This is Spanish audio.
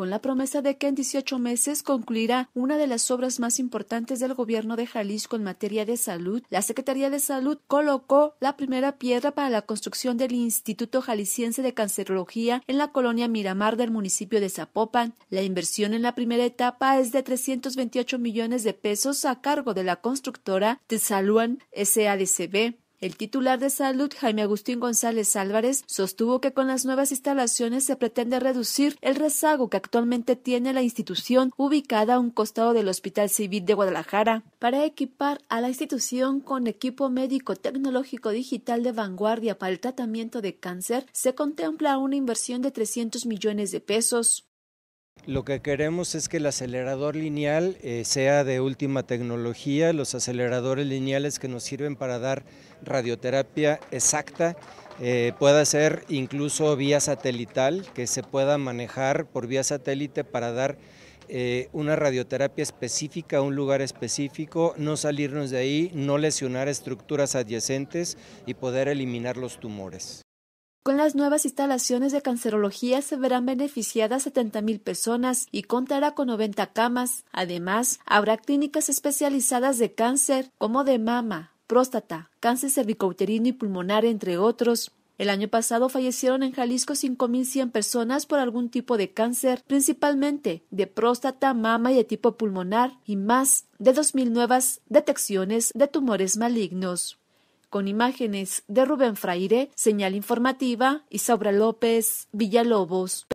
con la promesa de que en 18 meses concluirá una de las obras más importantes del gobierno de Jalisco en materia de salud, la Secretaría de Salud colocó la primera piedra para la construcción del Instituto Jalisciense de Cancerología en la colonia Miramar del municipio de Zapopan. La inversión en la primera etapa es de 328 millones de pesos a cargo de la constructora Tesaluan SADCB. El titular de salud, Jaime Agustín González Álvarez, sostuvo que con las nuevas instalaciones se pretende reducir el rezago que actualmente tiene la institución ubicada a un costado del Hospital Civil de Guadalajara para equipar a la institución con equipo médico tecnológico digital de vanguardia para el tratamiento de cáncer, se contempla una inversión de 300 millones de pesos. Lo que queremos es que el acelerador lineal eh, sea de última tecnología, los aceleradores lineales que nos sirven para dar radioterapia exacta, eh, pueda ser incluso vía satelital, que se pueda manejar por vía satélite para dar eh, una radioterapia específica a un lugar específico, no salirnos de ahí, no lesionar estructuras adyacentes y poder eliminar los tumores. Con las nuevas instalaciones de cancerología se verán beneficiadas 70.000 personas y contará con 90 camas. Además, habrá clínicas especializadas de cáncer como de mama, próstata, cáncer cervicouterino y pulmonar, entre otros. El año pasado fallecieron en Jalisco 5.100 personas por algún tipo de cáncer, principalmente de próstata, mama y de tipo pulmonar, y más de 2.000 nuevas detecciones de tumores malignos con imágenes de Rubén Fraire, señal informativa, Isaura López, Villalobos.